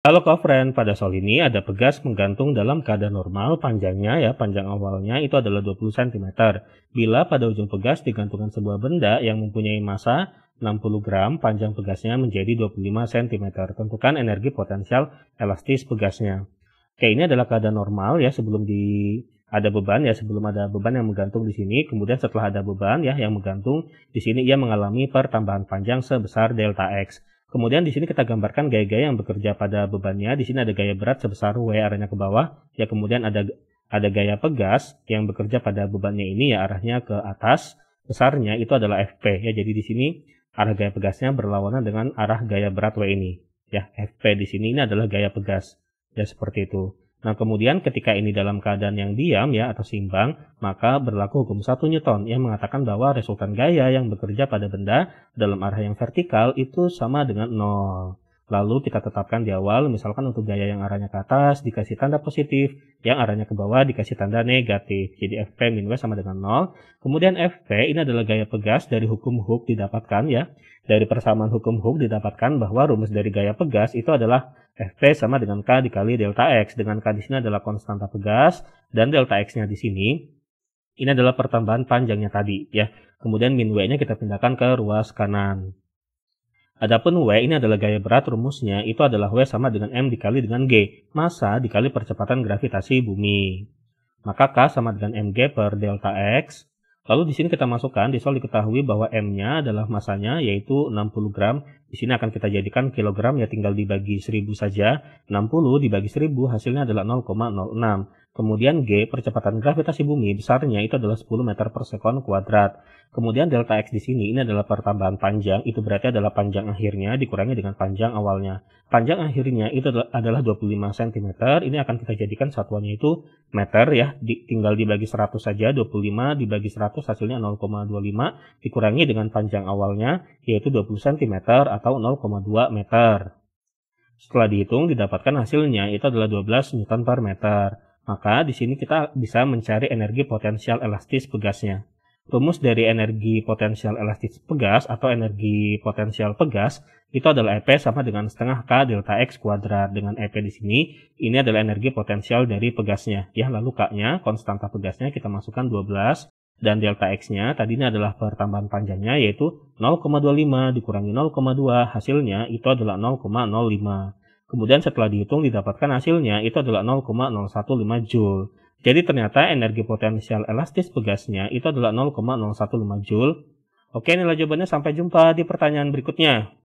Kalau Kofren, pada sol ini ada pegas menggantung dalam keadaan normal panjangnya ya, panjang awalnya itu adalah 20 cm. Bila pada ujung pegas digantungkan sebuah benda yang mempunyai massa 60 gram, panjang pegasnya menjadi 25 cm. Tentukan energi potensial elastis pegasnya. Oke, ini adalah keadaan normal ya sebelum di ada beban ya sebelum ada beban yang menggantung di sini, kemudian setelah ada beban ya yang menggantung di sini ia mengalami pertambahan panjang sebesar delta x. Kemudian di sini kita gambarkan gaya-gaya yang bekerja pada bebannya. Di sini ada gaya berat sebesar W arahnya ke bawah. Ya kemudian ada ada gaya pegas yang bekerja pada bebannya ini ya arahnya ke atas. Besarnya itu adalah FP ya. Jadi di sini arah gaya pegasnya berlawanan dengan arah gaya berat W ini. Ya, FP di sini ini adalah gaya pegas. Ya seperti itu. Nah, kemudian ketika ini dalam keadaan yang diam ya atau seimbang, maka berlaku hukum satu Newton yang mengatakan bahwa resultan gaya yang bekerja pada benda dalam arah yang vertikal itu sama dengan nol. Lalu kita tetapkan di awal, misalkan untuk gaya yang arahnya ke atas dikasih tanda positif, yang arahnya ke bawah dikasih tanda negatif. Jadi FP min W sama dengan 0. Kemudian FP ini adalah gaya pegas dari hukum Hooke didapatkan ya. Dari persamaan hukum Hooke didapatkan bahwa rumus dari gaya pegas itu adalah FP sama dengan K dikali delta X. Dengan K di sini adalah konstanta pegas dan delta X-nya di sini ini adalah pertambahan panjangnya tadi ya. Kemudian min W-nya kita pindahkan ke ruas kanan. Adapun W ini adalah gaya berat rumusnya itu adalah W sama dengan M dikali dengan G, massa dikali percepatan gravitasi bumi. Maka K sama dengan mg per delta X. Lalu di sini kita masukkan, di soal diketahui bahwa M-nya adalah masanya yaitu 60 gram. Di sini akan kita jadikan kilogram ya tinggal dibagi 1000 saja. 60 dibagi 1000 hasilnya adalah 0,06. Kemudian G, percepatan gravitasi bumi besarnya itu adalah 10 meter per sekon kuadrat. Kemudian delta X di sini, ini adalah pertambahan panjang, itu berarti adalah panjang akhirnya dikurangi dengan panjang awalnya. Panjang akhirnya itu adalah 25 cm, ini akan kita jadikan satuannya itu meter ya, di, tinggal dibagi 100 saja, 25 dibagi 100 hasilnya 0,25, dikurangi dengan panjang awalnya, yaitu 20 cm atau 0,2 meter. Setelah dihitung, didapatkan hasilnya itu adalah 12 newton per meter. Maka di sini kita bisa mencari energi potensial elastis pegasnya. Rumus dari energi potensial elastis pegas atau energi potensial pegas itu adalah EP sama dengan setengah K delta X kuadrat. Dengan EP di sini, ini adalah energi potensial dari pegasnya. Ya, lalu K-nya, konstanta pegasnya kita masukkan 12 dan delta X-nya ini adalah pertambahan panjangnya yaitu 0,25 dikurangi 0,2 hasilnya itu adalah 0,05. Kemudian setelah dihitung didapatkan hasilnya itu adalah 0,015 Joule. Jadi ternyata energi potensial elastis pegasnya itu adalah 0,015 Joule. Oke, nilai jawabannya sampai jumpa di pertanyaan berikutnya.